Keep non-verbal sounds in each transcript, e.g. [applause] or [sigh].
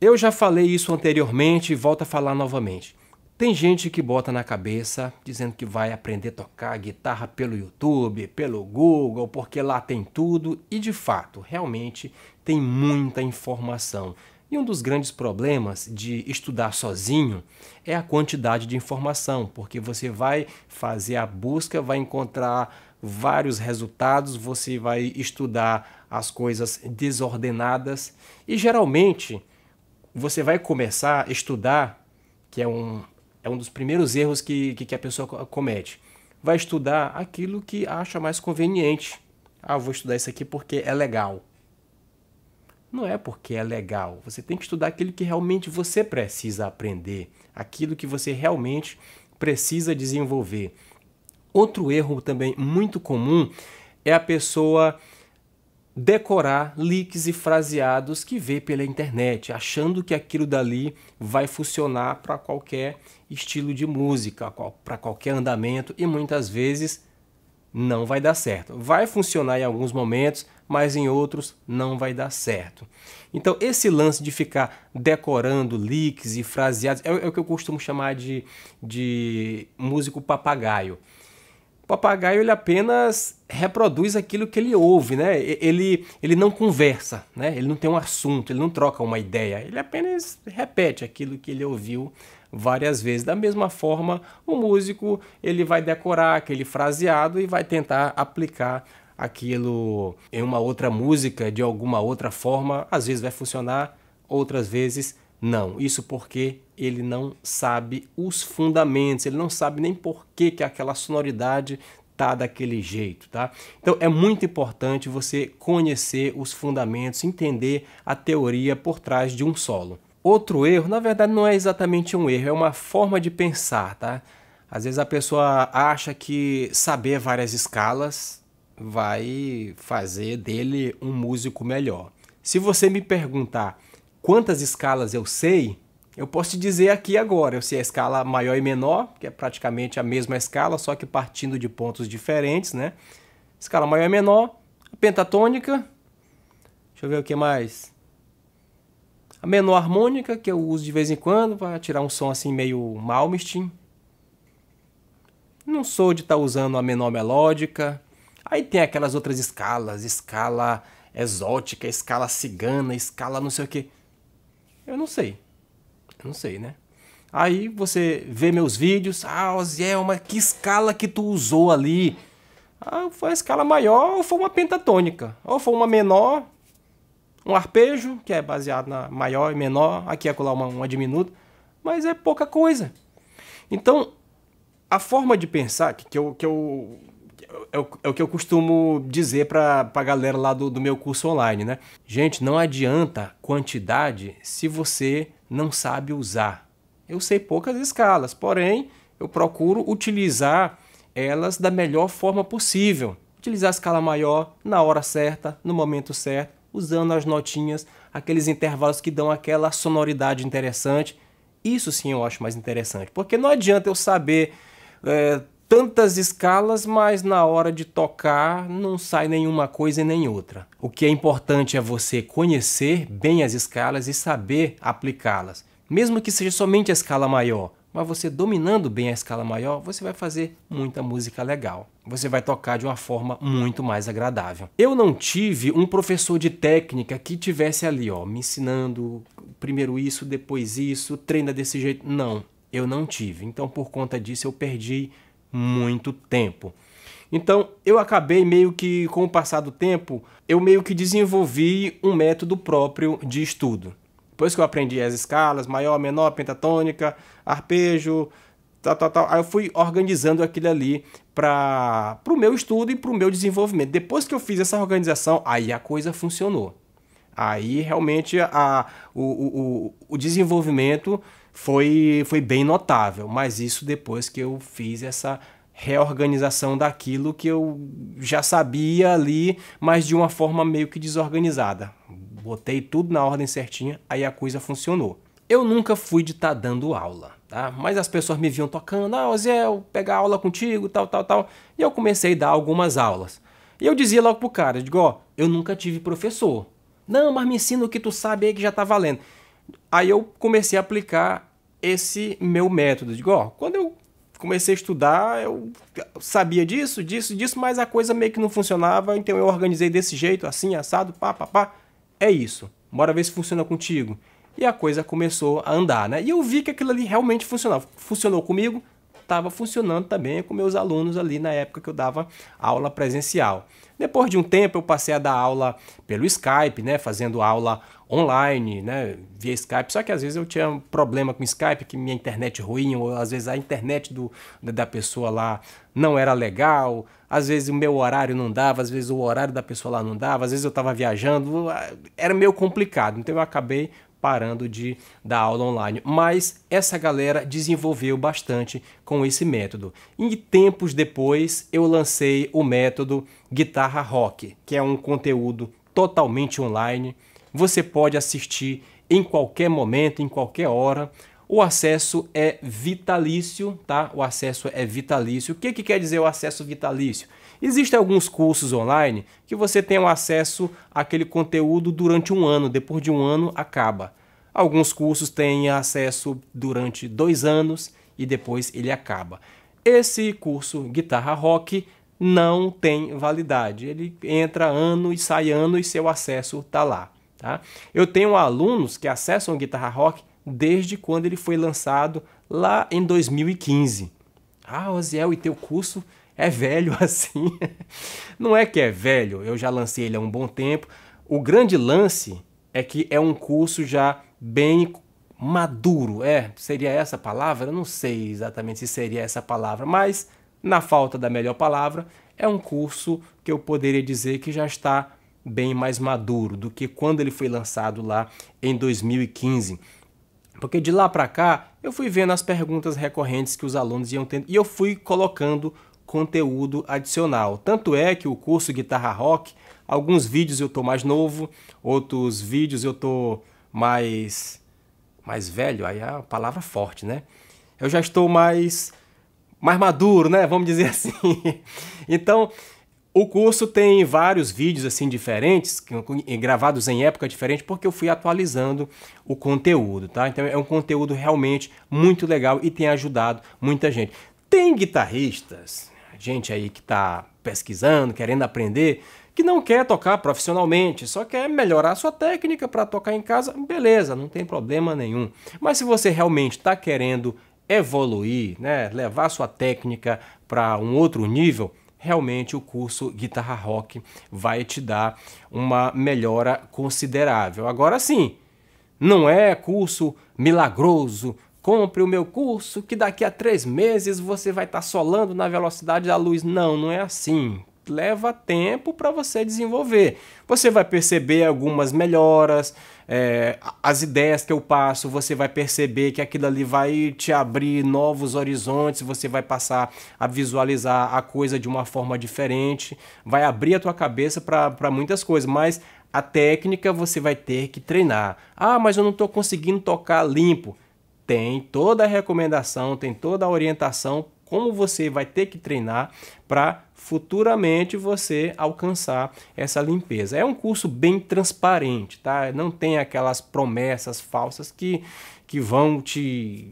Eu já falei isso anteriormente e volto a falar novamente. Tem gente que bota na cabeça dizendo que vai aprender a tocar guitarra pelo YouTube, pelo Google, porque lá tem tudo, e de fato, realmente tem muita informação. E um dos grandes problemas de estudar sozinho é a quantidade de informação, porque você vai fazer a busca, vai encontrar vários resultados, você vai estudar as coisas desordenadas e geralmente você vai começar a estudar, que é um, é um dos primeiros erros que, que, que a pessoa comete. Vai estudar aquilo que acha mais conveniente. Ah, vou estudar isso aqui porque é legal. Não é porque é legal. Você tem que estudar aquilo que realmente você precisa aprender, aquilo que você realmente precisa desenvolver. Outro erro também muito comum é a pessoa decorar leaks e fraseados que vê pela internet, achando que aquilo dali vai funcionar para qualquer estilo de música, para qualquer andamento e muitas vezes não vai dar certo. Vai funcionar em alguns momentos, mas em outros não vai dar certo. Então, esse lance de ficar decorando leaks e fraseados é, é o que eu costumo chamar de, de músico papagaio papagaio ele apenas reproduz aquilo que ele ouve, né? Ele, ele não conversa, né? Ele não tem um assunto, ele não troca uma ideia, ele apenas repete aquilo que ele ouviu várias vezes. Da mesma forma, o músico ele vai decorar aquele fraseado e vai tentar aplicar aquilo em uma outra música de alguma outra forma. Às vezes vai funcionar, outras vezes não, isso porque ele não sabe os fundamentos, ele não sabe nem por que, que aquela sonoridade tá daquele jeito, tá? Então é muito importante você conhecer os fundamentos, entender a teoria por trás de um solo. Outro erro, na verdade, não é exatamente um erro, é uma forma de pensar, tá? Às vezes a pessoa acha que saber várias escalas vai fazer dele um músico melhor. Se você me perguntar quantas escalas eu sei, eu posso te dizer aqui agora. Eu sei a escala maior e menor, que é praticamente a mesma escala, só que partindo de pontos diferentes, né? Escala maior e menor, a pentatônica. Deixa eu ver o que mais. A menor harmônica, que eu uso de vez em quando para tirar um som assim meio Malmsteen. Não sou de estar tá usando a menor melódica. Aí tem aquelas outras escalas, escala exótica, escala cigana, escala não sei o que. Eu não sei. Eu não sei, né? Aí você vê meus vídeos, ah, Oziel, mas que escala que tu usou ali? Ah, foi a escala maior ou foi uma pentatônica? Ou foi uma menor, um arpejo, que é baseado na maior e menor, aqui é colar uma, uma diminuta, mas é pouca coisa. Então, a forma de pensar que eu, que eu é o, é o que eu costumo dizer para a galera lá do, do meu curso online, né? Gente, não adianta quantidade se você não sabe usar. Eu sei poucas escalas, porém eu procuro utilizar elas da melhor forma possível. Utilizar a escala maior na hora certa, no momento certo, usando as notinhas, aqueles intervalos que dão aquela sonoridade interessante. Isso sim eu acho mais interessante, porque não adianta eu saber é, tantas escalas, mas na hora de tocar não sai nenhuma coisa e nem outra. O que é importante é você conhecer bem as escalas e saber aplicá-las, mesmo que seja somente a escala maior. Mas você dominando bem a escala maior, você vai fazer muita música legal. Você vai tocar de uma forma muito mais agradável. Eu não tive um professor de técnica que tivesse ali, ó, me ensinando primeiro isso, depois isso, treina desse jeito. Não, eu não tive. Então, por conta disso, eu perdi muito tempo. Então, eu acabei meio que, com o passar do tempo, eu meio que desenvolvi um método próprio de estudo. Depois que eu aprendi as escalas, maior, menor, pentatônica, arpejo, tal, tal, tal, aí eu fui organizando aquilo ali para o meu estudo e para o meu desenvolvimento. Depois que eu fiz essa organização, aí a coisa funcionou. Aí realmente a, o, o, o desenvolvimento foi, foi bem notável, mas isso depois que eu fiz essa reorganização daquilo que eu já sabia ali, mas de uma forma meio que desorganizada. Botei tudo na ordem certinha, aí a coisa funcionou. Eu nunca fui de estar tá dando aula, tá? Mas as pessoas me viam tocando, ah, Zé, eu pegar aula contigo, tal, tal, tal. E eu comecei a dar algumas aulas. E eu dizia logo pro cara, eu digo, ó, oh, eu nunca tive professor. Não, mas me ensina o que tu sabe aí que já tá valendo. Aí eu comecei a aplicar esse meu método. Digo, ó, quando eu comecei a estudar, eu sabia disso, disso, disso, mas a coisa meio que não funcionava, então eu organizei desse jeito, assim, assado, pá, pá, pá. É isso. Bora ver se funciona contigo. E a coisa começou a andar, né? E eu vi que aquilo ali realmente funcionava. Funcionou comigo, estava funcionando também com meus alunos ali na época que eu dava aula presencial. Depois de um tempo eu passei a dar aula pelo Skype, né, fazendo aula online, né, via Skype. Só que às vezes eu tinha um problema com Skype, que minha internet ruim, ou às vezes a internet do, da pessoa lá não era legal, às vezes o meu horário não dava, às vezes o horário da pessoa lá não dava, às vezes eu estava viajando, era meio complicado. Então eu acabei parando de dar aula online. Mas essa galera desenvolveu bastante com esse método. E tempos depois eu lancei o método Guitarra Rock, que é um conteúdo totalmente online. Você pode assistir em qualquer momento, em qualquer hora. O acesso é vitalício, tá? O acesso é vitalício. O que, que quer dizer o acesso vitalício? Existem alguns cursos online que você tem acesso àquele conteúdo durante um ano, depois de um ano acaba. Alguns cursos têm acesso durante dois anos e depois ele acaba. Esse curso Guitarra Rock não tem validade. Ele entra ano e sai ano e seu acesso está lá. Tá? Eu tenho alunos que acessam Guitarra Rock desde quando ele foi lançado lá em 2015. Ah, Rosiel, e teu curso é velho [laughs] assim. Não é que é velho, eu já lancei ele há um bom tempo. O grande lance é que é um curso já bem maduro, é, seria essa a palavra? Eu não sei exatamente se seria essa a palavra, mas na falta da melhor palavra, é um curso que eu poderia dizer que já está bem mais maduro do que quando ele foi lançado lá em 2015. Porque de lá para cá, eu fui vendo as perguntas recorrentes que os alunos iam tendo e eu fui colocando conteúdo adicional. Tanto é que o curso Guitarra Rock, alguns vídeos eu tô mais novo, outros vídeos eu tô mais mais velho, aí é a palavra forte, né? Eu já estou mais mais maduro, né? Vamos dizer [laughs] assim. então, o curso tem vários vídeos assim diferentes, gravados em época diferente, porque eu fui atualizando o conteúdo, tá? Então é um conteúdo realmente muito legal e tem ajudado muita gente. Tem guitarristas gente aí que está pesquisando, querendo aprender, que não quer tocar profissionalmente, só quer melhorar sua técnica para tocar em casa, beleza, não tem problema nenhum. Mas se você realmente está querendo evoluir, né, levar sua técnica para um outro nível, realmente o curso Guitarra Rock vai te dar uma melhora considerável. Agora sim, não é curso milagroso, compre o meu curso, que daqui a três meses você vai estar tá solando na velocidade da luz. Não, não é assim. Leva tempo para você desenvolver. Você vai perceber algumas melhoras, é, as ideias que eu passo, você vai perceber que aquilo ali vai te abrir novos horizontes, você vai passar a visualizar a coisa de uma forma diferente, vai abrir a tua cabeça para muitas coisas, mas a técnica você vai ter que treinar. Ah, mas eu não estou conseguindo tocar limpo tem toda a recomendação, tem toda a orientação como você vai ter que treinar para futuramente você alcançar essa limpeza. É um curso bem transparente, tá? Não tem aquelas promessas falsas que, que vão te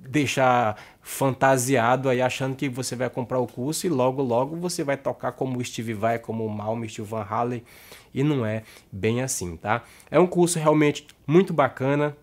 deixar fantasiado aí achando que você vai comprar o curso e logo logo você vai tocar como o Steve Vai, como o Malm, Steve Van Halen e não é bem assim, tá? É um curso realmente muito bacana,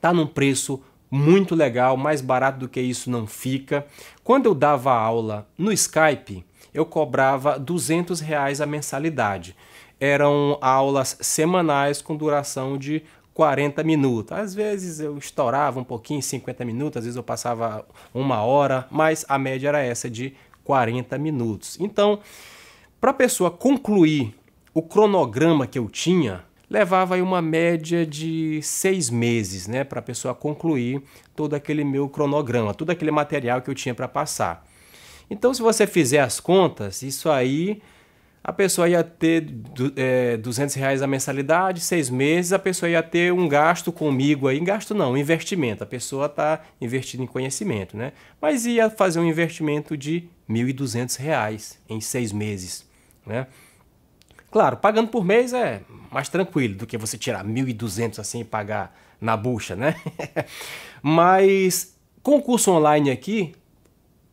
tá num preço muito legal, mais barato do que isso não fica. Quando eu dava aula no Skype, eu cobrava 200 reais a mensalidade. Eram aulas semanais com duração de 40 minutos. Às vezes eu estourava um pouquinho, 50 minutos, às vezes eu passava uma hora, mas a média era essa de 40 minutos. Então, para a pessoa concluir o cronograma que eu tinha, levava aí uma média de seis meses né, para a pessoa concluir todo aquele meu cronograma, todo aquele material que eu tinha para passar. Então, se você fizer as contas, isso aí a pessoa ia ter é, 200 reais a mensalidade, seis meses, a pessoa ia ter um gasto comigo aí, gasto não, investimento, a pessoa está investindo em conhecimento, né? Mas ia fazer um investimento de 1.200 reais em seis meses, né? Claro, pagando por mês é mais tranquilo do que você tirar 1.200 assim e pagar na bucha, né? [laughs] Mas com o curso online aqui,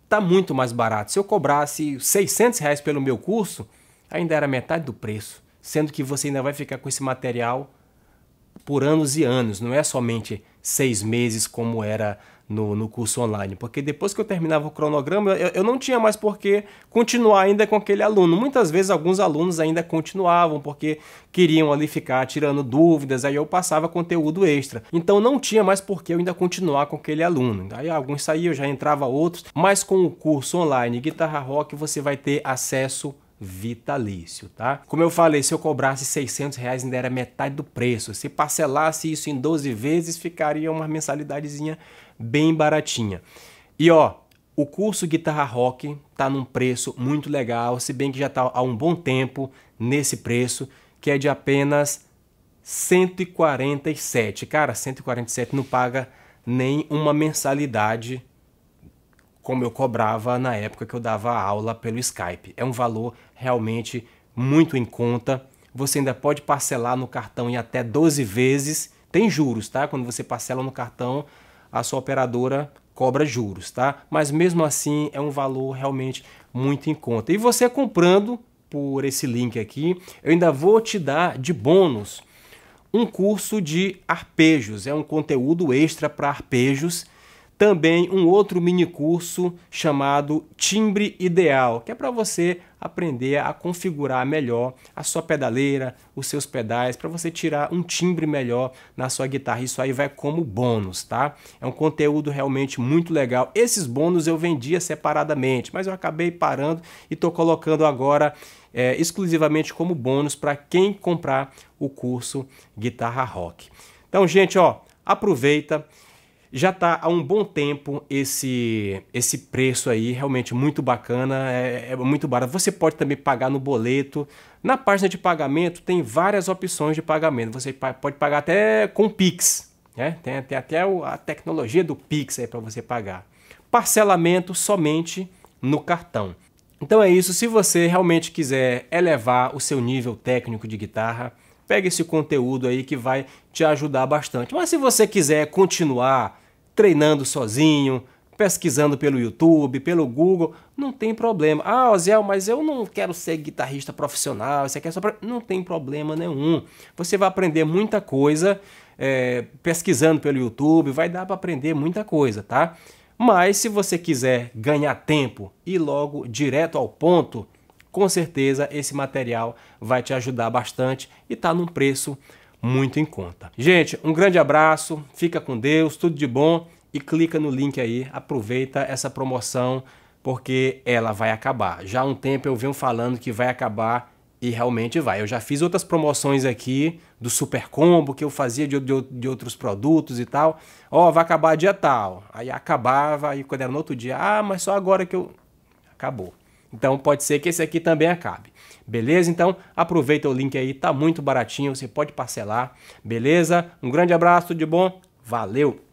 tá muito mais barato. Se eu cobrasse 600 reais pelo meu curso, ainda era metade do preço. Sendo que você ainda vai ficar com esse material por anos e anos, não é somente seis meses como era no, no curso online, porque depois que eu terminava o cronograma, eu, eu não tinha mais por que continuar ainda com aquele aluno. Muitas vezes alguns alunos ainda continuavam porque queriam ali ficar tirando dúvidas, aí eu passava conteúdo extra. Então não tinha mais por que eu ainda continuar com aquele aluno. Aí alguns saíam, já entrava outros, mas com o curso online Guitarra Rock você vai ter acesso vitalício, tá? Como eu falei, se eu cobrasse 600 reais ainda era metade do preço. Se parcelasse isso em 12 vezes, ficaria uma mensalidadezinha bem baratinha. E ó, o curso Guitarra Rock tá num preço muito legal, se bem que já tá há um bom tempo nesse preço, que é de apenas 147. Cara, 147 não paga nem uma mensalidade como eu cobrava na época que eu dava aula pelo Skype. É um valor realmente muito em conta. Você ainda pode parcelar no cartão em até 12 vezes. Tem juros, tá? Quando você parcela no cartão, a sua operadora cobra juros, tá? Mas mesmo assim é um valor realmente muito em conta. E você comprando por esse link aqui, eu ainda vou te dar de bônus um curso de arpejos, é um conteúdo extra para arpejos também um outro mini curso chamado Timbre Ideal, que é para você aprender a configurar melhor a sua pedaleira, os seus pedais, para você tirar um timbre melhor na sua guitarra. Isso aí vai como bônus, tá? É um conteúdo realmente muito legal. Esses bônus eu vendia separadamente, mas eu acabei parando e estou colocando agora é, exclusivamente como bônus para quem comprar o curso Guitarra Rock. Então, gente, ó, aproveita já está há um bom tempo esse esse preço aí, realmente muito bacana, é, é, muito barato. Você pode também pagar no boleto. Na página de pagamento tem várias opções de pagamento. Você pode pagar até com Pix, né? Tem, tem até a tecnologia do Pix aí para você pagar. Parcelamento somente no cartão. Então é isso. Se você realmente quiser elevar o seu nível técnico de guitarra, pega esse conteúdo aí que vai te ajudar bastante. Mas se você quiser continuar treinando sozinho, pesquisando pelo YouTube, pelo Google, não tem problema. Ah, Oziel, mas eu não quero ser guitarrista profissional, isso aqui é só pra... Não tem problema nenhum. Você vai aprender muita coisa é, pesquisando pelo YouTube, vai dar para aprender muita coisa, tá? Mas se você quiser ganhar tempo e logo direto ao ponto, com certeza esse material vai te ajudar bastante e está num preço muito em conta. Gente, um grande abraço, fica com Deus, tudo de bom e clica no link aí, aproveita essa promoção porque ela vai acabar. Já há um tempo eu venho falando que vai acabar e realmente vai. Eu já fiz outras promoções aqui do Super Combo que eu fazia de, de, de outros produtos e tal. Ó, oh, vai acabar dia tal. Aí acabava, e quando era no outro dia, ah, mas só agora que eu. Acabou. Então pode ser que esse aqui também acabe. Beleza? Então aproveita o link aí, tá muito baratinho, você pode parcelar. Beleza? Um grande abraço, tudo de bom? Valeu!